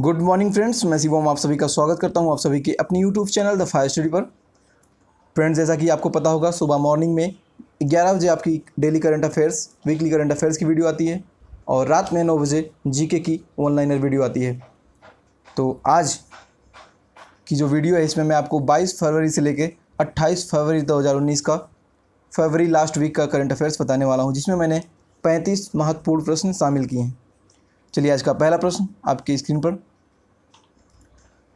good morning friends मैं शिवम आप सभी का स्वागत करता हूं आप सभी के अपने YouTube channel the fire study पर फ्रेंड्स जैसा कि आपको पता होगा सुबह मॉर्निंग में 11 बजे आपकी daily current affairs weekly current affairs की वीडियो आती है और रात में नौ बजे जीके की ऑनलाइनर वीडियो आती है तो आज की जो वीडियो है इसमें मैं आपको बाईस फरवरी से लेकर अट्ठाईस फरवरी दो का फरवरी लास्ट वीक का करंट अफेयर्स बताने वाला हूँ जिसमें मैंने पैंतीस महत्वपूर्ण प्रश्न शामिल किए हैं चलिए आज का पहला प्रश्न आपकी स्क्रीन पर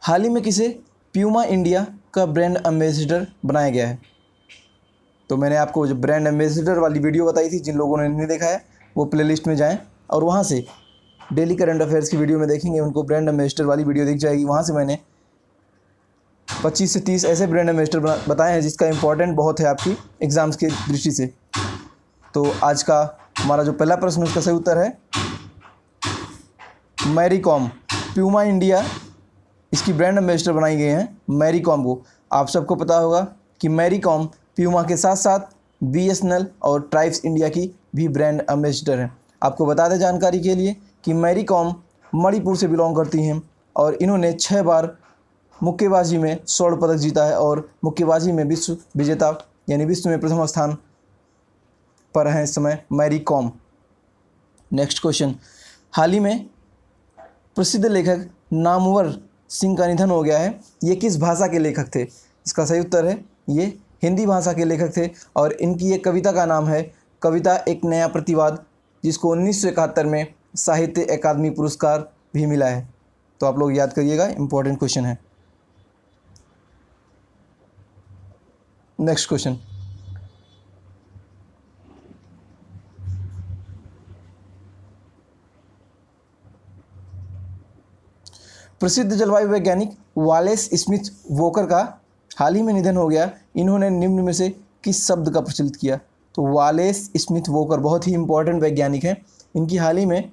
हाल ही में किसे प्यूमा इंडिया का ब्रांड एम्बेसडर बनाया गया है तो मैंने आपको जो ब्रांड एम्बेसडर वाली वीडियो बताई थी जिन लोगों ने नहीं देखा है वो प्लेलिस्ट में जाएं और वहाँ से डेली करंट अफेयर्स की वीडियो में देखेंगे उनको ब्रांड एम्बेसडर वाली वीडियो दिख जाएगी वहाँ से मैंने 25 से 30 ऐसे ब्रांड एम्बेसडर बताए हैं जिसका इंपॉर्टेंट बहुत है आपकी एग्ज़ाम्स की दृष्टि से तो आज का हमारा जो पहला प्रश्न उसका सही उत्तर है मैरी कॉम प्यूमा इंडिया इसकी ब्रांड एम्बेसडर बनाई गई हैं मैरी कॉम को आप सबको पता होगा कि मैरी कॉम प्यूमा के साथ साथ बी और ट्राइब्स इंडिया की भी ब्रांड एम्बेसडर हैं आपको बता दें जानकारी के लिए कि मैरी कॉम मणिपुर से बिलोंग करती हैं और इन्होंने छः बार मुक्केबाजी में स्वर्ण पदक जीता है और मुक्केबाजी में विश्व विजेता यानी विश्व में प्रथम स्थान पर हैं इस समय मैरी कॉम नेक्स्ट क्वेश्चन हाल ही में प्रसिद्ध लेखक नामवर सिंह का निधन हो गया है ये किस भाषा के लेखक थे इसका सही उत्तर है ये हिंदी भाषा के लेखक थे और इनकी एक कविता का नाम है कविता एक नया प्रतिवाद जिसको उन्नीस में साहित्य अकादमी पुरस्कार भी मिला है तो आप लोग याद करिएगा इम्पोर्टेंट क्वेश्चन है नेक्स्ट क्वेश्चन प्रसिद्ध जलवायु वैज्ञानिक वालेस स्मिथ वोकर का हाल ही में निधन हो गया इन्होंने निम्न में से किस शब्द का प्रचलित किया तो वालेस स्मिथ वोकर बहुत ही इंपॉर्टेंट वैज्ञानिक हैं इनकी हाल ही में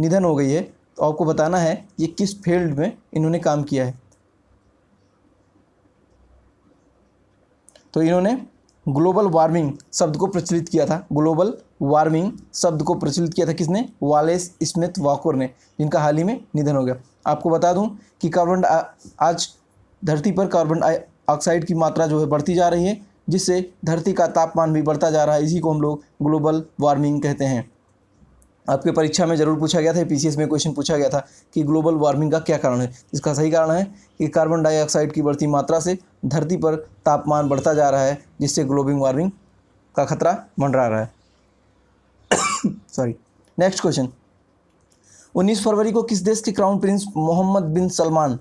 निधन हो गई है तो आपको बताना है ये किस फील्ड में इन्होंने काम किया है तो इन्होंने ग्लोबल वार्मिंग शब्द को प्रचलित किया था ग्लोबल वार्मिंग शब्द को प्रचलित किया था किसने वालेस स्मिथ वाकुर ने जिनका हाल ही में निधन हो गया आपको बता दूं कि कार्बन आज धरती पर कार्बन ऑक्साइड की मात्रा जो है बढ़ती जा रही है जिससे धरती का तापमान भी बढ़ता जा रहा है इसी को हम लोग ग्लोबल वार्मिंग कहते हैं आपके परीक्षा में जरूर पूछा गया था पीसीएस में क्वेश्चन पूछा गया था कि ग्लोबल वार्मिंग का क्या कारण है इसका सही कारण है कि कार्बन डाइऑक्साइड की बढ़ती मात्रा से धरती पर तापमान बढ़ता जा रहा है जिससे ग्लोबल वार्मिंग का खतरा मंडरा रहा है सॉरी नेक्स्ट क्वेश्चन 19 फरवरी को किस देश के crown prince Mohammed bin Salman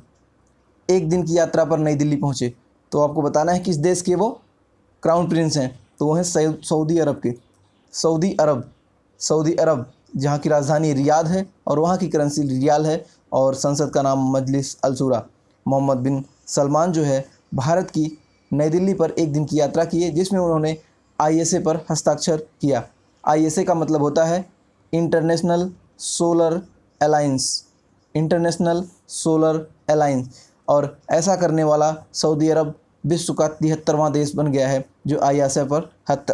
एक दिन की यात्रा पर नई दिल्ली पहुँचे तो आपको बताना है किस देश के वो क्राउन प्रिंस हैं तो वो हैं सऊदी अरब के सऊदी अरब सऊदी अरब जहाँ की राजधानी रियाद है और वहाँ की करेंसी रियाल है और संसद का नाम मजलिस अलसूरा मोहम्मद बिन सलमान जो है भारत की नई दिल्ली पर एक दिन की यात्रा की है जिसमें उन्होंने आई पर हस्ताक्षर किया आई का मतलब होता है international solar alliance international solar alliance और ऐसा करने वाला सऊदी अरब विश्व का तिहत्तरवां देश बन गया है जो आई पर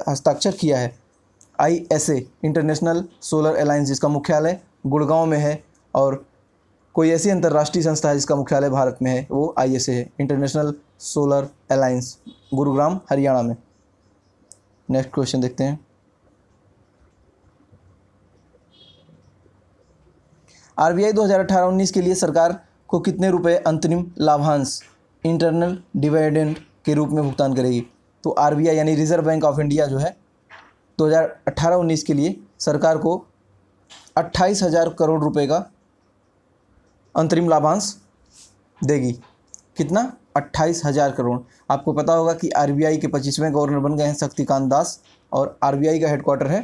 हस्ताक्षर किया है I S A international solar alliance जिसका मुख्यालय गुड़गांव में है और कोई ऐसी अंतर्राष्ट्रीय संस्था है जिसका मुख्यालय भारत में है वो आई एस ए है international solar alliance Gurugram Haryana में नेक्स्ट क्वेश्चन देखते हैं आर बी आई दो के लिए सरकार को कितने रुपए अंतरिम लाभांश इंटरनल डिविडेंड के रूप में भुगतान करेगी तो आर यानी रिजर्व बैंक ऑफ इंडिया जो है 2018-19 के लिए सरकार को अट्ठाईस हज़ार करोड़ रुपए का अंतरिम लाभांश देगी कितना अट्ठाईस हज़ार करोड़ आपको पता होगा कि आरबीआई के पच्चीसवें गवर्नर बन गए हैं शक्तिकांत दास और आरबीआई का हेडक्वार्टर है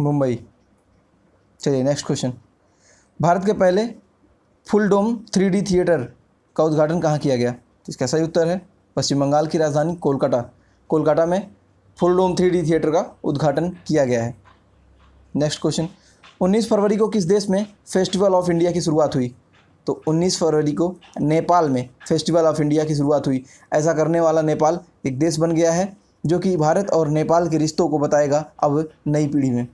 मुंबई चलिए नेक्स्ट क्वेश्चन भारत के पहले फुल डोम थ्री थिएटर का उद्घाटन कहाँ किया गया तो इसका सही उत्तर है पश्चिम बंगाल की राजधानी कोलकाता कोलकाता में फुल डोम थ्री थिएटर का उद्घाटन किया गया है नेक्स्ट क्वेश्चन 19 फरवरी को किस देश में फेस्टिवल ऑफ इंडिया की शुरुआत हुई तो 19 फरवरी को नेपाल में फेस्टिवल ऑफ इंडिया की शुरुआत हुई ऐसा करने वाला नेपाल एक देश बन गया है जो कि भारत और नेपाल के रिश्तों को बताएगा अब नई पीढ़ी में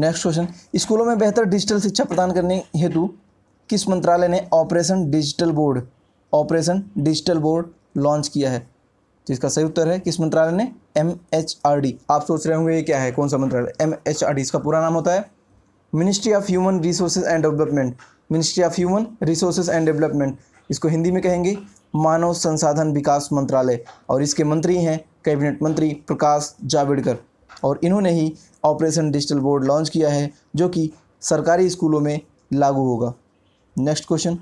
नेक्स्ट क्वेश्चन स्कूलों में बेहतर डिजिटल शिक्षा प्रदान करने हेतु किस मंत्रालय ने operation digital board operation digital board launch किया है तो इसका सही उत्तर है किस मंत्रालय ने एम एच आर डी आप सोच रहे होंगे ये क्या है कौन सा मंत्रालय एम एच आर डी इसका पूरा नाम होता है ministry of human resources and development ministry of human resources and development इसको हिंदी में कहेंगे मानव संसाधन विकास मंत्रालय और इसके मंत्री हैं कैबिनेट मंत्री प्रकाश जावड़ेकर और इन्होंने ही ऑपरेशन डिजिटल बोर्ड लॉन्च किया है जो कि सरकारी स्कूलों में लागू होगा नेक्स्ट क्वेश्चन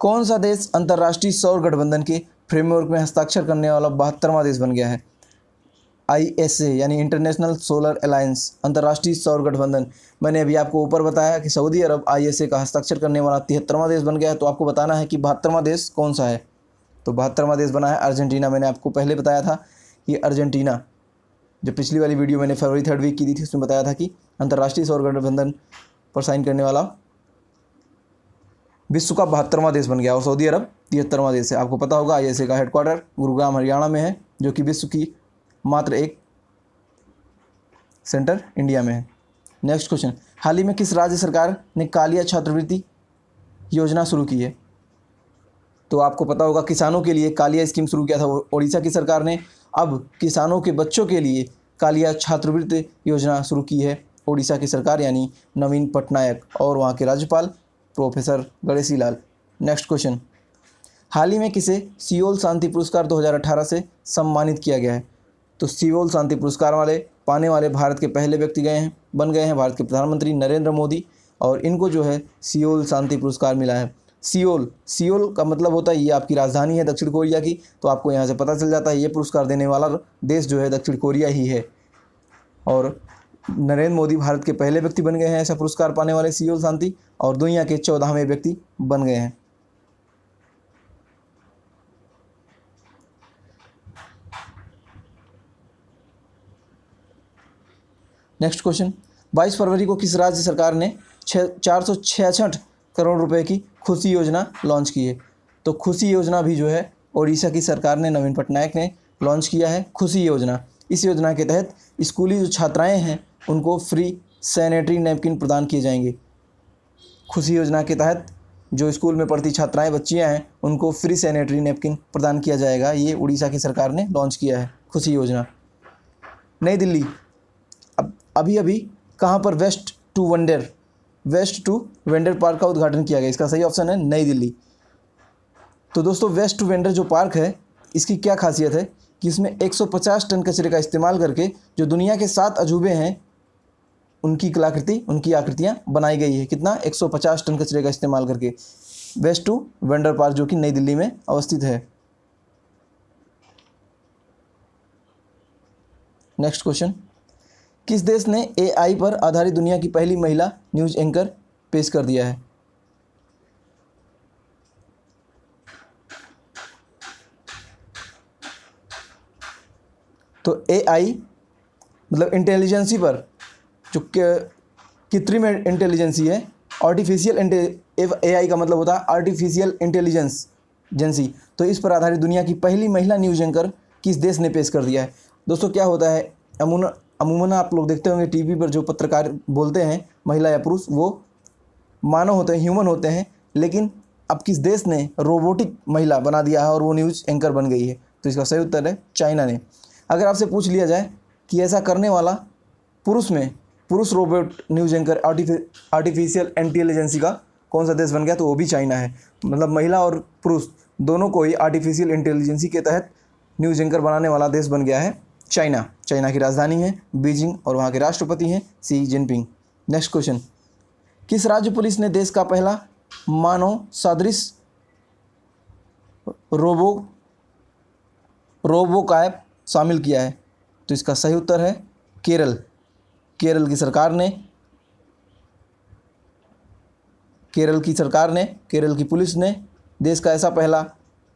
कौन सा देश अंतर्राष्ट्रीय सौर गठबंधन के फ्रेमवर्क में हस्ताक्षर करने वाला बहत्तरवा देश बन गया है आई यानी इंटरनेशनल सोलर अलायंस अंतर्राष्ट्रीय सौर गठबंधन मैंने अभी आपको ऊपर बताया कि सऊदी अरब आई का हस्ताक्षर करने वाला तिहत्तरवा देश बन गया है तो आपको बताना है कि बहत्तरवा देश कौन सा है तो बहत्तरवा देश बना है अर्जेंटीना मैंने आपको पहले बताया था कि अर्जेंटीना जो पिछली वाली वीडियो मैंने फरवरी थर्ड वीक की दी थी उसमें बताया था कि अंतर्राष्ट्रीय सौर गठबंधन पर साइन करने वाला विश्व का बहत्तरवां देश बन गया और सऊदी अरब तिहत्तरवां देश है आपको पता होगा आई का हेडक्वार्टर गुरुग्राम हरियाणा में है जो कि विश्व की मात्र एक सेंटर इंडिया में है नेक्स्ट क्वेश्चन हाल ही में किस राज्य सरकार ने कालिया छात्रवृत्ति योजना शुरू की है तो आपको पता होगा किसानों के लिए कालिया स्कीम शुरू किया था ओडिशा की सरकार ने अब किसानों के बच्चों के लिए कालिया छात्रवृत्ति योजना शुरू की है ओडिशा की सरकार यानी नवीन पटनायक और वहाँ के राज्यपाल professor Ganeshi Lal next question हाल ही में किसे सियोल शांति पुरस्कार 2018 से सम्मानित किया गया है तो सियोल शांति पुरस्कार वाले पाने वाले भारत के पहले व्यक्ति गए हैं बन गए हैं भारत के प्रधानमंत्री नरेंद्र मोदी और इनको जो है सियोल शांति पुरस्कार मिला है सियोल सियोल का मतलब होता है ये आपकी राजधानी है दक्षिण कोरिया की तो आपको यहाँ से पता चल जाता है ये पुरस्कार देने वाला देश जो है दक्षिण कोरिया ही है और नरेंद्र मोदी भारत के पहले व्यक्ति बन गए हैं ऐसा पुरस्कार पाने वाले सियोल शांति और दुनिया के चौदहवें व्यक्ति बन गए हैं नेक्स्ट क्वेश्चन 22 फरवरी को किस राज्य सरकार ने छः चार सौ छियासठ करोड़ रुपए की खुशी योजना लॉन्च की है तो खुशी योजना भी जो है उड़ीसा की सरकार ने नवीन पटनायक ने लॉन्च किया है खुशी योजना इस योजना के तहत स्कूली जो छात्राएं हैं उनको फ्री सैनिटरी नैपकिन प्रदान किए जाएंगे खुशी योजना के तहत जो स्कूल में पढ़ती छात्राएं बच्चियां हैं उनको फ्री सैनिटरी नैपकिन प्रदान किया जाएगा ये उड़ीसा की सरकार ने लॉन्च किया है खुशी योजना नई दिल्ली अब अभी अभी कहाँ पर waste to wonder waste to wonder park का उद्घाटन किया गया इसका सही ऑप्शन है नई दिल्ली तो दोस्तों वेस्ट टू वेंडर जो पार्क है इसकी क्या खासियत है कि इसमें 150 टन कचरे का इस्तेमाल करके जो दुनिया के सात अजूबे हैं उनकी कलाकृति उनकी आकृतियाँ बनाई गई है कितना 150 टन कचरे का इस्तेमाल करके वेस्ट टू वेंडर पार्क जो कि नई दिल्ली में अवस्थित है नेक्स्ट क्वेश्चन किस देश ने एआई पर आधारित दुनिया की पहली महिला न्यूज़ एंकर पेश कर दिया है तो एआई मतलब इंटेलिजेंसी पर जो कृत्रिम इंटेलिजेंसी है आर्टिफिशियल एआई का मतलब होता है आर्टिफिशियल इंटेलिजेंस जेंसी तो इस पर आधारित दुनिया की पहली महिला न्यूज एंकर किस देश ने पेश कर दिया है दोस्तों क्या होता है अमूमन अमूमन आप लोग देखते होंगे टीवी पर जो पत्रकार बोलते हैं महिला या पुरुष वो मानव होते हैं ह्यूमन होते हैं लेकिन अब किस देश ने रोबोटिक महिला बना दिया है और वो न्यूज़ एंकर बन गई है तो इसका सही उत्तर है चाइना ने अगर आपसे पूछ लिया जाए कि ऐसा करने वाला पुरुष में पुरुष robot news anchor artificial intelligence का कौन सा देश बन गया तो वो भी चाइना है मतलब महिला और पुरुष दोनों को ही आर्टिफिशियल इंटेलिजेंसी के तहत न्यूज एंकर बनाने वाला देश बन गया है चाइना चाइना की राजधानी है बीजिंग और वहाँ के राष्ट्रपति हैं सी जिनपिंग नेक्स्ट क्वेश्चन किस राज्य पुलिस ने देश का पहला मानव सदृश रोबो रोबो ऐप शामिल किया है तो इसका सही उत्तर है केरल केरल की सरकार ने केरल की सरकार ने केरल की पुलिस ने देश का ऐसा पहला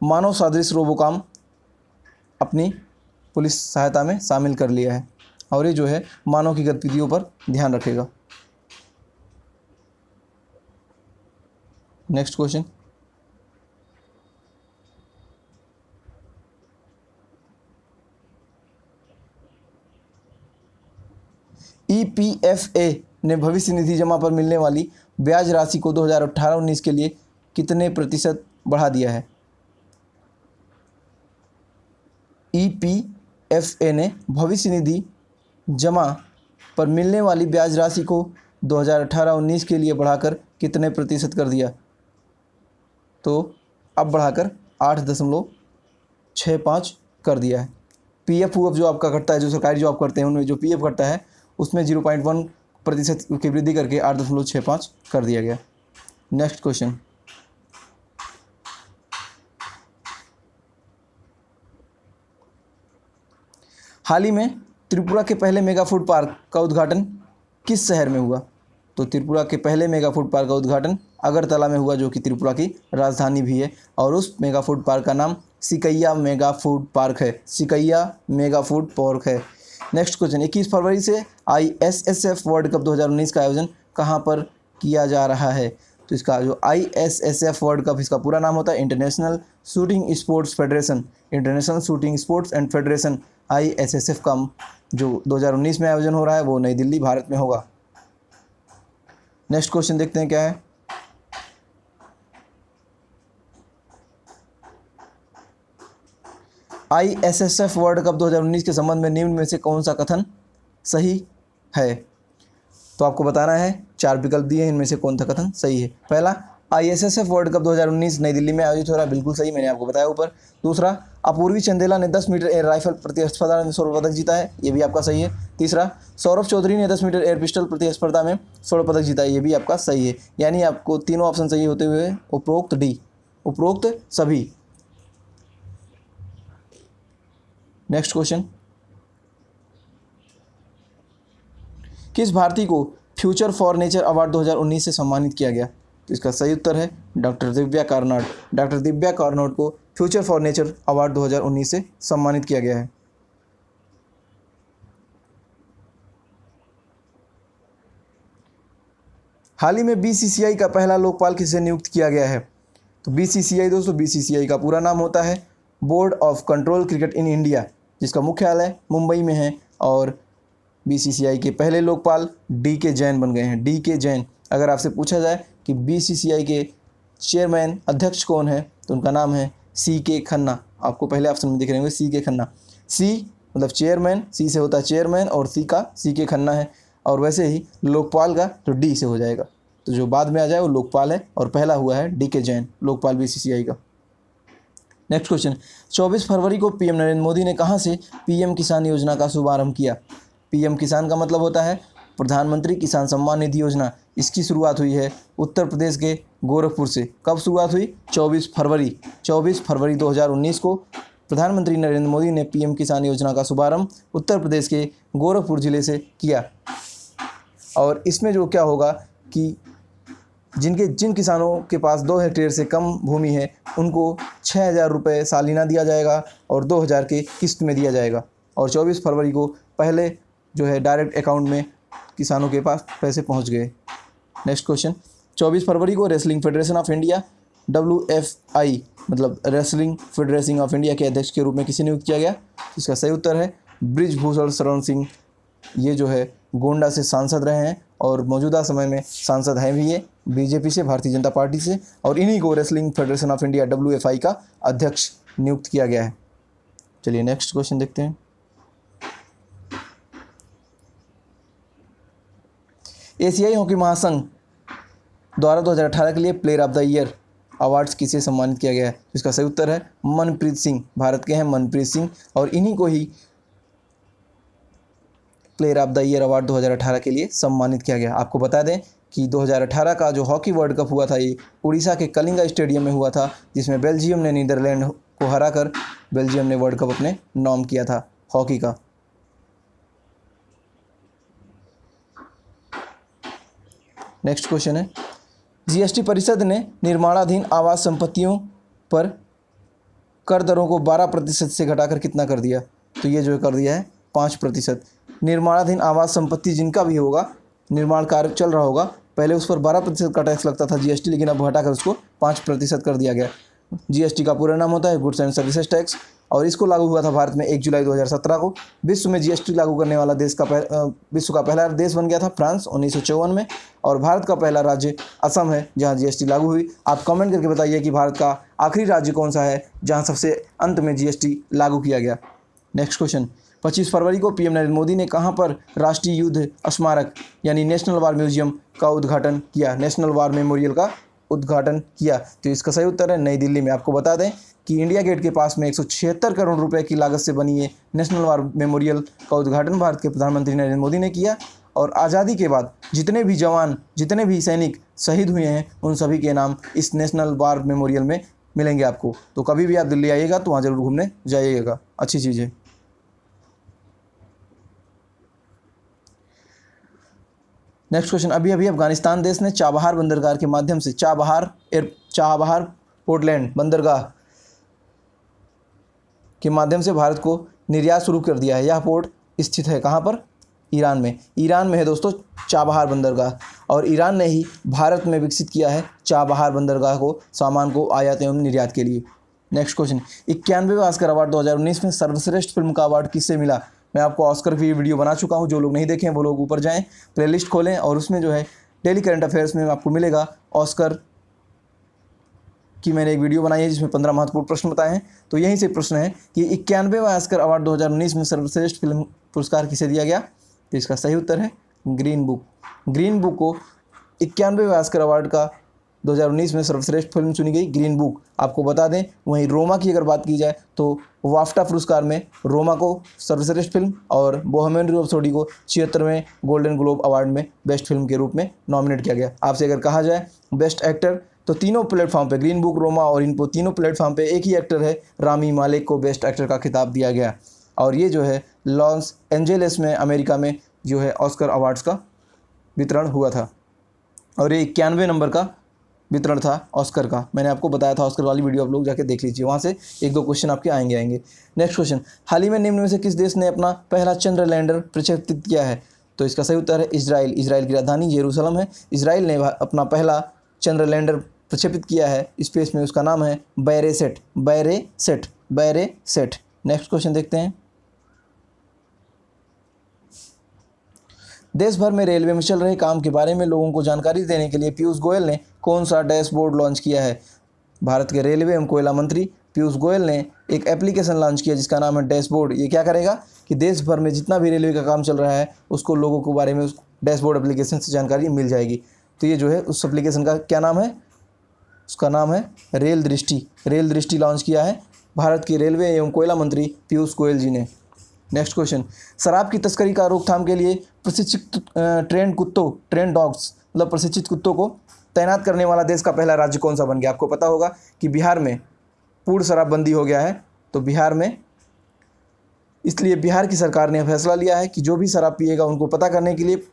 मानव सादृश काम अपनी पुलिस सहायता में शामिल कर लिया है और ये जो है मानव की गतिविधियों पर ध्यान रखेगा next question E P F A ने भविष्य निधि जमा पर मिलने वाली ब्याज राशि को 2018-19 के लिए कितने प्रतिशत बढ़ा दिया है E e P F A ने भविष्य निधि जमा पर मिलने वाली ब्याज राशि को 2018-19 के लिए बढ़ाकर कितने प्रतिशत कर दिया तो अब बढ़ाकर आठ दशमलव छः पाँच कर दिया है पी एफ जो आपका घटता है जो सरकारी जॉब करते हैं उनमें जो पी एफ घटता है उसमें जीरो पॉइंट वन प्रतिशत की वृद्धि करके आठ दशमलव छः पाँच कर दिया गया नेक्स्ट क्वेश्चन हाल ही में त्रिपुरा के पहले मेगा फूड पार्क का उद्घाटन किस शहर में हुआ तो त्रिपुरा के पहले मेगा फूड पार्क का उद्घाटन अगरतला में हुआ जो कि त्रिपुरा की राजधानी भी है और उस मेगा फूड पार्क का नाम सिकैया मेगा फूड पार्क है सिकैया मेगा फूड पार्क है नेक्स्ट क्वेश्चन 21 फरवरी से एफ वर्ल्ड कप 2019 का आयोजन कहाँ पर किया जा रहा है तो इसका जो I S S F world cup इसका पूरा नाम होता है international shooting sports federation international shooting sports and federation I S S F का जो 2019 में आयोजन हो रहा है वो नई दिल्ली भारत में होगा नेक्स्ट क्वेश्चन देखते हैं क्या है I S S F world cup 2019 के संबंध में निम्न में से कौन सा कथन सही है तो आपको बताना है चार विकल्प दिए हैं इनमें से कौन सा कथन सही है पहला I S S F world cup 2019 Nai Delhi में आयोजित हो रहा है बिल्कुल सही मैंने आपको बताया ऊपर दूसरा अपूर्वी चंदेला ने 10 मीटर एयर राइफल प्रतिस्पर्धा में स्वर्ण पदक जीता है ये भी आपका सही है तीसरा सौरभ चौधरी ने 10 मीटर एयर पिस्टल प्रतिस्पर्धा में स्वर्ण पदक जीता है ये भी आपका सही है यानी आपको तीनों ऑप्शन सही होते हुए उपरोक्त डी उपरोक्त सभी नेक्स्ट क्वेश्चन किस भारती को फ्यूचर फॉर नेचर अवार्ड 2019 से सम्मानित किया गया तो इसका सही उत्तर है डॉक्टर दिव्या कार्नाड डॉक्टर दिव्या कार्नाड को फ्यूचर फॉर नेचर अवार्ड 2019 से सम्मानित किया गया है हाल ही में बीसीसीआई का पहला लोकपाल किसे नियुक्त किया गया है तो बीसीसीआई दोस्तों बीसीसीआई का पूरा नाम होता है board of control cricket in India जिसका मुख्यालय मुंबई में है और बीसीसीआई के पहले लोकपाल डी के जैन बन गए हैं डी के जैन अगर आपसे पूछा जाए कि बीसीसीआई के चेयरमैन अध्यक्ष कौन है तो उनका नाम है सी के खन्ना आपको पहले ऑप्शन में दिख रहे होंगे सी के खन्ना सी मतलब चेयरमैन सी से होता है चेयरमैन और सी का सी के खन्ना है और वैसे ही लोकपाल का तो डी से हो जाएगा तो जो बाद में आ जाए वो लोकपाल है और पहला हुआ है D K Jain Lokpal BCCI का नेक्स्ट क्वेश्चन 24 फरवरी को पीएम नरेंद्र मोदी ने कहाँ से पीएम किसान योजना का शुभारंभ किया पीएम किसान का मतलब होता है प्रधानमंत्री किसान सम्मान निधि योजना इसकी शुरुआत हुई है उत्तर प्रदेश के गोरखपुर से कब शुरुआत हुई 24 फरवरी 24 फरवरी 2019 को प्रधानमंत्री नरेंद्र मोदी ने पीएम किसान योजना का शुभारंभ उत्तर प्रदेश के गोरखपुर ज़िले से किया और इसमें जो क्या होगा कि जिनके जिन किसानों के पास दो हेक्टेयर से कम भूमि है उनको छः हज़ार रुपये सालाना दिया जाएगा और दो हज़ार के किस्त में दिया जाएगा और चौबीस फरवरी को पहले जो है डायरेक्ट अकाउंट में किसानों के पास पैसे पहुंच गए नेक्स्ट क्वेश्चन 24 फरवरी को wrestling federation of India W F I मतलब रेसलिंग फेडरेशन ऑफ इंडिया के अध्यक्ष के रूप में किसे नियुक्त किया गया तो इसका सही उत्तर है ब्रिजभूषण शरण सिंह ये जो है गोंडा से सांसद रहे हैं और मौजूदा समय में सांसद हैं भी ये बीजेपी से भारतीय जनता पार्टी से और इन्हीं को wrestling federation of India W का अध्यक्ष नियुक्त किया गया है चलिए नेक्स्ट क्वेश्चन देखते हैं एशियाई हॉकी महासंघ द्वारा 2018 के लिए player of the year awards किसे सम्मानित किया गया है तो इसका सही उत्तर है मनप्रीत सिंह भारत के हैं मनप्रीत सिंह और इन्हीं को ही player of the year award 2018 के लिए सम्मानित किया गया आपको बता दें कि 2018 का जो हॉकी वर्ल्ड कप हुआ था ये उड़ीसा के कलिंगा स्टेडियम में हुआ था जिसमें बेल्जियम ने नीदरलैंड को कर बेल्जियम ने वर्ल्ड कप अपने नाम किया था हॉकी का नेक्स्ट क्वेश्चन है जीएसटी परिषद ने निर्माणाधीन आवास संपत्तियों पर कर दरों को बारह प्रतिशत से घटाकर कितना कर दिया तो ये जो कर दिया है पाँच प्रतिशत निर्माणाधीन आवास संपत्ति जिनका भी होगा निर्माण कार्य चल रहा होगा पहले उस पर बारह प्रतिशत का टैक्स लगता था जीएसटी लेकिन अब घटाकर उसको पाँच प्रतिशत कर दिया गया जीएसटी का पूरा नाम होता है गुड्स एंड सर्विसेज टैक्स और इसको लागू हुआ था भारत में एक जुलाई 2017 को विश्व में जीएसटी लागू करने वाला देश का विश्व का पहला देश बन गया था फ्रांस उन्नीस में और भारत का पहला राज्य असम है जहाँ जीएसटी लागू हुई आप कमेंट करके बताइए कि भारत का आखिरी राज्य कौन सा है जहाँ सबसे अंत में जीएसटी लागू किया गया नेक्स्ट क्वेश्चन 25 फरवरी को पीएम नरेंद्र मोदी ने कहाँ पर राष्ट्रीय युद्ध स्मारक यानी नेशनल वार म्यूजियम का उद्घाटन किया नेशनल वार मेमोरियल का उद्घाटन किया तो इसका सही उत्तर है नई दिल्ली में आपको बता दें कि इंडिया गेट के पास में एक करोड़ रुपए की लागत से बनी ये नेशनल वार मेमोरियल का उद्घाटन भारत के प्रधानमंत्री नरेंद्र मोदी ने किया और आज़ादी के बाद जितने भी जवान जितने भी सैनिक शहीद हुए हैं उन सभी के नाम इस नेशनल वार मेमोरियल में मिलेंगे आपको तो कभी भी आप दिल्ली आइएगा तो वहाँ ज़रूर घूमने जाइएगा अच्छी चीज़ है नेक्स्ट क्वेश्चन अभी अभी अफगानिस्तान देश ने चाबहार बंदरगाह के माध्यम से चाबहार एयर चाबहार पोर्टलैंड बंदरगाह के माध्यम से भारत को निर्यात शुरू कर दिया है यह पोर्ट स्थित है कहाँ पर ईरान में ईरान में है दोस्तों चाबहार बंदरगाह और ईरान ने ही भारत में विकसित किया है चाबहार बंदरगाह को सामान को आयात एवं निर्यात के लिए नेक्स्ट क्वेश्चन इक्यानवे ऑस्कर अवार्ड 2019 में सर्वश्रेष्ठ फिल्म का अवार्ड किससे मिला मैं आपको ऑस्कर की वीडियो बना चुका हूँ जो लोग नहीं देखे हैं वो लोग ऊपर जाएँ प्ले खोलें और उसमें जो है डेली करंट अफेयर्स में आपको मिलेगा ऑस्कर की मैंने एक वीडियो बनाई है जिसमें पंद्रह महत्वपूर्ण प्रश्न बताए हैं तो यहीं से प्रश्न है कि इक्यानवे वास्कर अवार्ड उन्नीस में सर्वश्रेष्ठ फिल्म पुरस्कार किसे दिया गया तो इसका सही उत्तर है ग्रीन बुक ग्रीन बुक को इक्यानवे वास्कर अवार्ड का 2019 में सर्वश्रेष्ठ फिल्म चुनी गई ग्रीन बुक आपको बता दें वहीं रोमा की अगर बात की जाए तो वाफ्टा पुरस्कार में रोमा को सर्वश्रेष्ठ फिल्म और बोहमेन सोडी को छिहत्तरवें गोल्डन ग्लोब अवार्ड में बेस्ट फिल्म के रूप में नॉमिनेट किया गया आपसे अगर कहा जाए बेस्ट एक्टर तो तीनों प्लेटफॉर्म पे ग्रीन बुक रोमा और इनपो तीनों प्लेटफॉर्म पे एक ही एक्टर है रामी मालिक को बेस्ट एक्टर का खिताब दिया गया और ये जो है लॉन्स एंजेलिस में अमेरिका में जो है ऑस्कर अवार्ड्स का वितरण हुआ था और ये इक्यानवे नंबर का वितरण था ऑस्कर का मैंने आपको बताया था ऑस्कर वाली वीडियो आप लोग जाके देख लीजिए वहाँ से एक दो क्वेश्चन आपके आएंगे आएंगे नेक्स्ट क्वेश्चन हाल ही में निम्न में से किस देश ने अपना पहला चंद्र लैंडर प्रक्षेपित किया है तो इसका सही उत्तर है इसराइल इसराइल की राजधानी जेरूसलम है इसराइल ने अपना पहला चंद्र लैंडर प्रक्षेपित किया है स्पेस में उसका नाम है बैरे सेट बैरे सेट बैरे सेट नेक्स्ट क्वेश्चन देखते हैं देश भर में रेलवे में चल रहे काम के बारे में लोगों को जानकारी देने के लिए पीयूष गोयल ने कौन सा डैशबोर्ड लॉन्च किया है भारत के रेलवे एवं कोयला मंत्री पीयूष गोयल ने एक एप्लीकेशन लॉन्च किया जिसका नाम है डैशबोर्ड ये क्या करेगा कि देश भर में जितना भी रेलवे का काम चल रहा है उसको लोगों के बारे में उस डैशबोर्ड एप्लीकेशन से जानकारी मिल जाएगी तो ये जो है उस एप्लीकेशन का क्या नाम है उसका नाम है रेल दृष्टि रेल दृष्टि लॉन्च किया है भारत के रेलवे एवं कोयला मंत्री पीयूष गोयल जी ने नेक्स्ट क्वेश्चन शराब की तस्करी का रोकथाम के लिए प्रशिक्षित ट्रेन कुत्तों ट्रेन डॉग्स मतलब प्रशिक्षित कुत्तों को तैनात करने वाला देश का पहला राज्य कौन सा बन गया आपको पता होगा कि बिहार में पूर्ण शराबबंदी हो गया है तो बिहार में इसलिए बिहार की सरकार ने फैसला लिया है कि जो भी शराब पिएगा उनको पता करने के लिए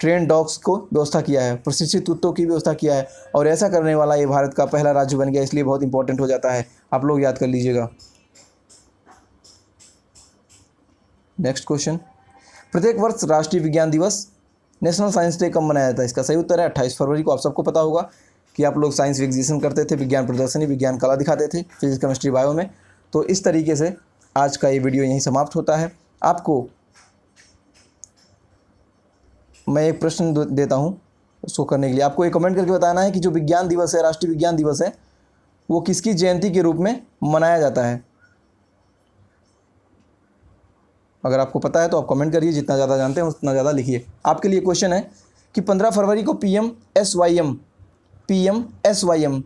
ट्रेन डॉग्स को व्यवस्था किया है प्रशिक्षित कुत्तों की व्यवस्था किया है और ऐसा करने वाला ये भारत का पहला राज्य बन गया इसलिए बहुत इंपॉर्टेंट हो जाता है आप लोग याद कर लीजिएगा नेक्स्ट क्वेश्चन प्रत्येक वर्ष राष्ट्रीय विज्ञान दिवस नेशनल साइंस डे कब मनाया जाता है इसका सही उत्तर है अट्ठाईस फरवरी को आप सबको पता होगा कि आप लोग साइंस एग्जीबिशन करते थे विज्ञान प्रदर्शनी विज्ञान कला दिखाते थे फिजिक्स केमिस्ट्री बायो में तो इस तरीके से आज का ये वीडियो यहीं समाप्त होता है आपको मैं एक प्रश्न देता हूँ उसको करने के लिए आपको एक कमेंट करके बताना है कि जो विज्ञान दिवस है राष्ट्रीय विज्ञान दिवस है वो किसकी जयंती के रूप में मनाया जाता है अगर आपको पता है तो आप कमेंट करिए जितना ज़्यादा जानते हैं उतना ज़्यादा लिखिए आपके लिए क्वेश्चन है कि पंद्रह फरवरी को P M S Y M P M S Y M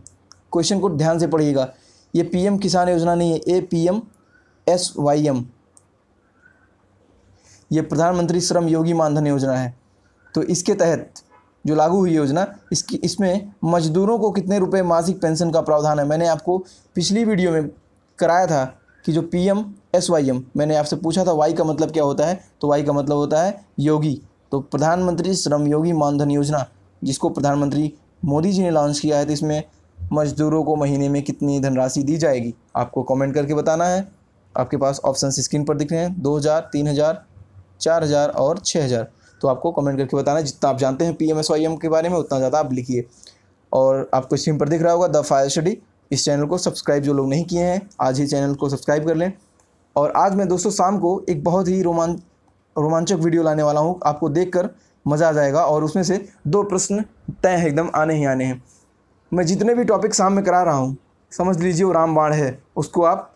question को ध्यान से पढ़िएगा ये पी एम किसान योजना नहीं है ए P M S Y M ये प्रधानमंत्री श्रम योगी मानधन योजना है तो इसके तहत जो लागू हुई योजना इसकी इसमें मजदूरों को कितने रुपए मासिक पेंशन का प्रावधान है मैंने आपको पिछली वीडियो में कराया था कि जो P M S Y M मैंने आपसे पूछा था वाई का मतलब क्या होता है तो वाई का मतलब होता है योगी तो प्रधानमंत्री श्रम योगी मानधन योजना जिसको प्रधानमंत्री मोदी जी ने लॉन्च किया है तो इसमें मजदूरों को महीने में कितनी धनराशि दी जाएगी आपको कमेंट करके बताना है आपके पास ऑप्शन स्क्रीन पर दिख रहे हैं दो हज़ार तीन हज़ार चार हज़ार और छः हज़ार तो आपको कमेंट करके बताना जितना आप जानते हैं P M S Y M के बारे में उतना ज़्यादा आप लिखिए और आपको स्क्रीन पर दिख रहा होगा द फायर स्टडी इस चैनल को सब्सक्राइब जो लोग नहीं किए हैं आज ही चैनल को सब्सक्राइब कर लें और आज मैं दोस्तों शाम को एक बहुत ही रोमांच रोमांचक वीडियो लाने वाला हूँ आपको देख कर मज़ा आ जाएगा और उसमें से दो प्रश्न तय है एकदम आने ही आने हैं मैं जितने भी टॉपिक शाम में करा रहा हूँ समझ लीजिए वो रामबाण है उसको आप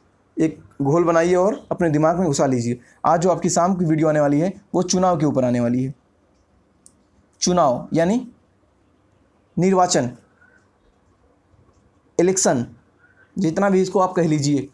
एक घोल बनाइए और अपने दिमाग में घुसा लीजिए आज जो आपकी शाम की वीडियो आने वाली है वो चुनाव के ऊपर आने वाली है चुनाव यानी निर्वाचन इलेक्शन जितना भी इसको आप कह लीजिए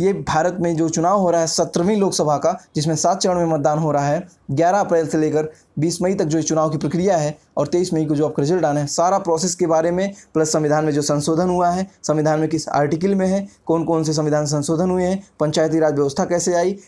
ये भारत में जो चुनाव हो रहा है सत्रहवीं लोकसभा का जिसमें सात चरण में मतदान हो रहा है 11 अप्रैल से लेकर 20 मई तक जो चुनाव की प्रक्रिया है और 23 मई को जो आपका रिजल्ट आना है सारा प्रोसेस के बारे में प्लस संविधान में जो संशोधन हुआ है संविधान में किस आर्टिकल में है कौन कौन से संविधान संशोधन हुए हैं पंचायती राज व्यवस्था कैसे आई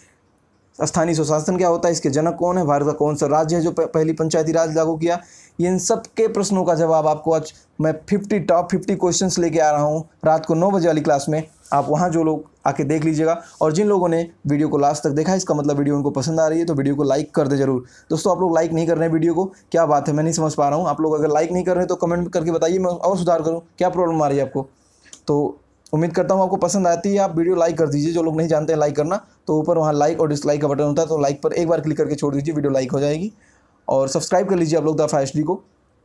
स्थानीय सुशासन क्या होता है इसके जनक कौन है भारत का कौन सा राज्य है जो पहली पंचायती राज लागू किया ये इन सब के प्रश्नों का जवाब आपको आज मैं फिफ्टी टॉप फिफ्टी क्वेश्चन लेके आ रहा हूँ रात को नौ बजे वाली क्लास में आप वहाँ जो लोग आके देख लीजिएगा और जिन लोगों ने वीडियो को लास्ट तक देखा इसका मतलब वीडियो उनको पसंद आ रही है तो वीडियो को लाइक कर दे जरूर दोस्तों आप लोग लाइक नहीं कर रहे हैं वीडियो को क्या बात है मैं नहीं समझ पा रहा हूँ आप लोग अगर लाइक नहीं कर रहे हैं तो कमेंट करके बताइए मैं और सुधार करूँ क्या प्रॉब्लम आ रही है आपको तो उम्मीद करता हूँ आपको पसंद आती है आप वीडियो लाइक कर दीजिए जो लोग नहीं जानते हैं लाइक करना तो ऊपर वहाँ लाइक और डिसलाइक का बटन होता है तो लाइक पर एक बार क्लिक करके छोड़ दीजिए वीडियो लाइक हो जाएगी और सब्सक्राइब कर लीजिए आप लोग दफ़ा एच को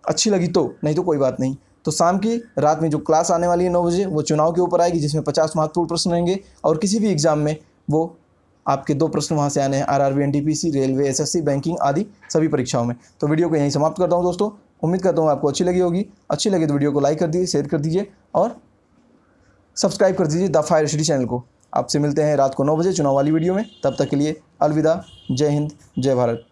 अच्छी लगी तो नहीं तो कोई बात नहीं तो शाम की रात में जो क्लास आने वाली है नौ बजे वो चुनाव के ऊपर आएगी जिसमें पचास महत्वपूर्ण प्रश्न रहेंगे और किसी भी एग्ज़ाम में वो आपके दो प्रश्न वहाँ से आने हैं R R N T C railway S S C banking आदि सभी परीक्षाओं में तो वीडियो को यहीं समाप्त करता हूँ दोस्तों उम्मीद करता हूँ आपको अच्छी लगी होगी अच्छी लगी तो वीडियो को लाइक कर दीजिए शेयर कर दीजिए और सब्सक्राइब कर दीजिए द फायर स्टडी चैनल को आपसे मिलते हैं रात को नौ बजे चुनाव वाली वीडियो में तब तक के लिए अलविदा जय हिंद जय भारत